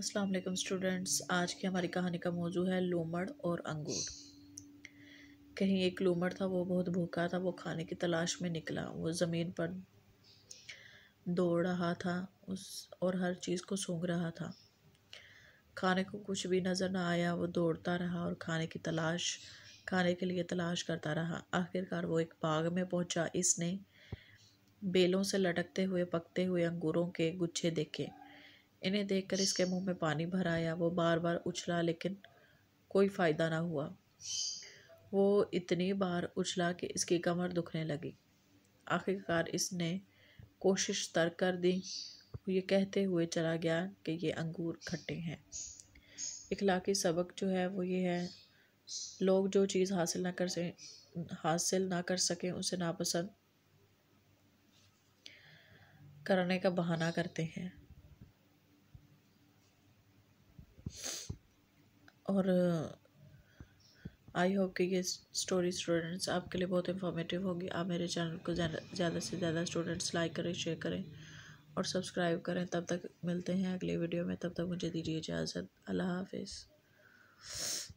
अस्सलाम वालेकुम स्टूडेंट्स आज की हमारी कहानी का मौजू है लोमड़ और अंगूर कहीं एक लोमड़ था वो बहुत भूखा था वो खाने की तलाश में निकला वो ज़मीन पर दौड़ रहा था उस और हर चीज़ को सूंघ रहा था खाने को कुछ भी नज़र ना आया वो दौड़ता रहा और खाने की तलाश खाने के लिए तलाश करता रहा आखिरकार वो एक बाग में पहुंचा इसने बेलों से लटकते हुए पकते हुए अंगूरों के गुच्छे देखे इन्हें देखकर इसके मुंह में पानी भर आया वो बार बार उछला लेकिन कोई फ़ायदा ना हुआ वो इतनी बार उछला कि इसकी कमर दुखने लगी आखिरकार इसने कोशिश तर्क कर दी ये कहते हुए चला गया कि ये अंगूर खट्टे हैं इखलाकी सबक जो है वो ये है लोग जो चीज़ हासिल ना कर सकें हासिल ना कर सकें उसे नापसंद करने का बहाना करते हैं और आई uh, होप कि ये स्टोरी स्टूडेंट्स आपके लिए बहुत इंफॉर्मेटिव होगी आप मेरे चैनल को ज़्यादा से ज़्यादा स्टूडेंट्स लाइक करें शेयर करें और सब्सक्राइब करें तब तक मिलते हैं अगले वीडियो में तब तक मुझे दीजिए इजाज़त अल्लाह हाफिज़